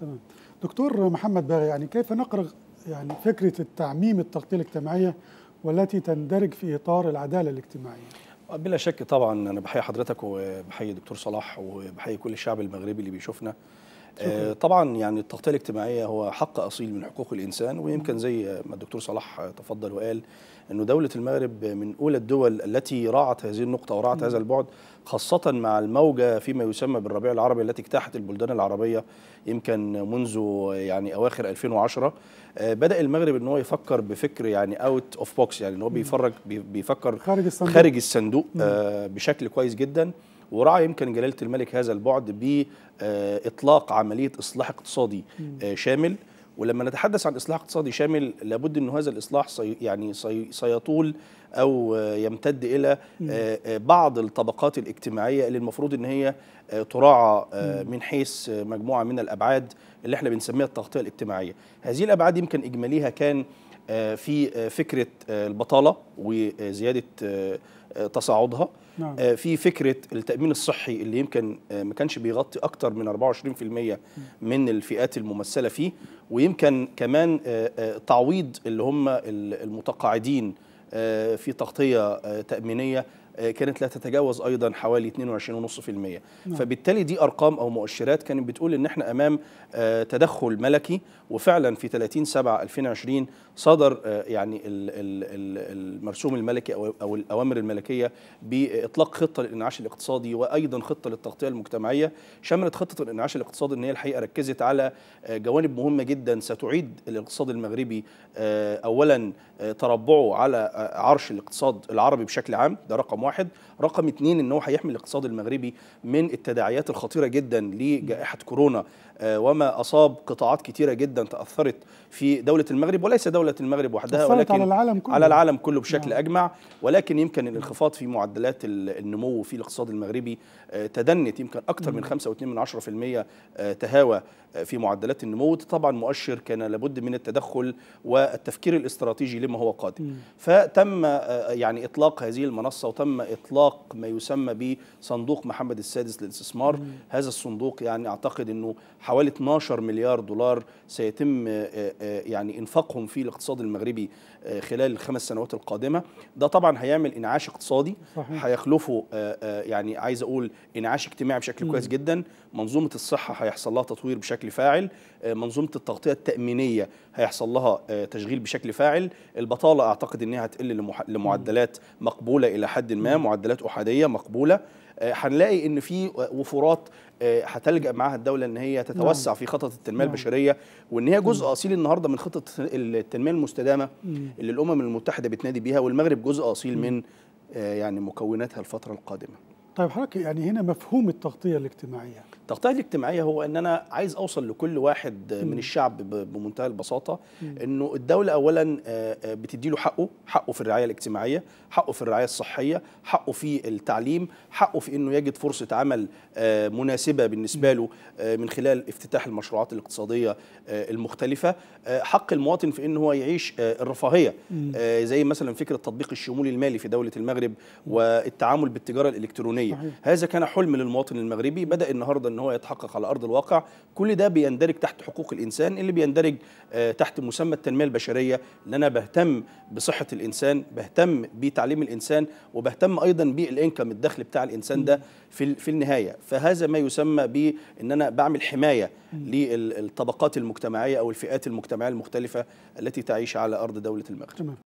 تمام دكتور محمد باغي يعني كيف نقرأ يعني فكرة التعميم التغطية الاجتماعية والتي تندرج في إطار العدالة الاجتماعية بلا شك طبعا أنا بحيي حضرتك وبحيي دكتور صلاح وبحيي كل الشعب المغربي اللي بيشوفنا آه، طبعا يعني التغطيه الاجتماعيه هو حق اصيل من حقوق الانسان ويمكن زي ما الدكتور صلاح تفضل وقال انه دوله المغرب من اولى الدول التي راعت هذه النقطه وراعت هذا البعد خاصه مع الموجه فيما يسمى بالربيع العربي التي اجتاحت البلدان العربيه يمكن منذ يعني اواخر 2010 آه، بدا المغرب ان هو يفكر بفكر يعني اوت اوف بوكس يعني ان هو بيفرج بيفكر خارج الصندوق, خارج الصندوق آه، بشكل كويس جدا وراعى يمكن جلاله الملك هذا البعد باطلاق عمليه اصلاح اقتصادي آه، شامل ولما نتحدث عن اصلاح اقتصادي شامل لابد انه هذا الاصلاح يعني سيطول او يمتد الى آه، آه، بعض الطبقات الاجتماعيه اللي المفروض ان هي تراعى من حيث مجموعه من الابعاد اللي احنا بنسميها التغطيه الاجتماعيه هذه الابعاد يمكن اجماليها كان آه، في آه، فكره آه، البطاله وزياده تصاعدها نعم. في فكره التامين الصحي اللي يمكن ما كانش بيغطي اكتر من 24% من الفئات الممثله فيه ويمكن كمان تعويض اللي هم المتقاعدين في تغطيه تامينيه آه، كانت لا تتجاوز ايضا حوالي 22.5% نعم. فبالتالي دي ارقام او مؤشرات كانت بتقول ان احنا امام آه، تدخل ملكي وفعلا في 30 7 2020 صدر آه، يعني المرسوم الملكي او الاوامر الملكيه باطلاق خطه للانعاش الاقتصادي وايضا خطه للتغطيه المجتمعيه شملت خطه الانعاش الاقتصادي ان هي الحقيقه ركزت على جوانب مهمه جدا ستعيد الاقتصاد المغربي اولا تربعه على عرش الاقتصاد العربي بشكل عام ده رقم واحد واحد رقم اثنين ان هو هيحمي الاقتصاد المغربي من التداعيات الخطيره جدا لجائحه كورونا آه، وما اصاب قطاعات كتيره جدا تاثرت في دوله المغرب وليس دوله المغرب وحدها ولكن على العالم كله على العالم كله بشكل نعم. اجمع ولكن يمكن الانخفاض في معدلات النمو في الاقتصاد المغربي آه، تدنت يمكن اكثر من 5.2% آه، تهاوى في معدلات النمو طبعا مؤشر كان لابد من التدخل والتفكير الاستراتيجي لما هو قادم فتم يعني اطلاق هذه المنصه وتم تم اطلاق ما يسمى بصندوق محمد السادس للاستثمار هذا الصندوق يعني اعتقد انه حوالي 12 مليار دولار سيتم آه، آه، آه، يعني انفاقهم في الاقتصاد المغربي خلال الخمس سنوات القادمه ده طبعا هيعمل انعاش اقتصادي هيخلفه يعني عايز اقول انعاش اجتماعي بشكل كويس جدا منظومه الصحه هيحصل لها تطوير بشكل فاعل منظومه التغطيه التامينيه هيحصل لها تشغيل بشكل فاعل البطاله اعتقد انها هتقل لمعدلات مقبوله الى حد ما معدلات احاديه مقبوله آه، هنلاقي ان في وفرات آه، هتلجا معاها الدوله ان هي تتوسع نعم. في خطط التنميه نعم. البشريه وان هي جزء نعم. اصيل النهارده من خطط التنميه المستدامه اللي الامم المتحده بتنادي بيها والمغرب جزء اصيل من آه، يعني مكوناتها الفتره القادمه طيب حضرتك يعني هنا مفهوم التغطيه الاجتماعيه التغطيه الاجتماعيه هو ان انا عايز اوصل لكل واحد من الشعب بمنتهى البساطه انه الدوله اولا آه، آه، بتدي له حقه حقه في الرعايه الاجتماعيه حقه في الرعايه الصحيه حقه في التعليم حقه في انه يجد فرصه عمل آه، مناسبه بالنسبه له من خلال افتتاح المشروعات الاقتصاديه المختلفه حق المواطن في انه هو يعيش الرفاهيه زي مثلا فكره التطبيق الشمولي المالي في دوله المغرب والتعامل بالتجاره الالكترونيه صحيح. هذا كان حلم للمواطن المغربي بدأ النهاردة أن هو يتحقق على أرض الواقع كل ده بيندرج تحت حقوق الإنسان اللي بيندرج آه، تحت مسمى التنمية البشرية ان أنا بهتم بصحة الإنسان بهتم بتعليم الإنسان وبهتم أيضا بالإنكم الدخل بتاع الإنسان ده في, في النهاية فهذا ما يسمى بأن أنا بعمل حماية للطبقات المجتمعية أو الفئات المجتمعية المختلفة التي تعيش على أرض دولة المغرب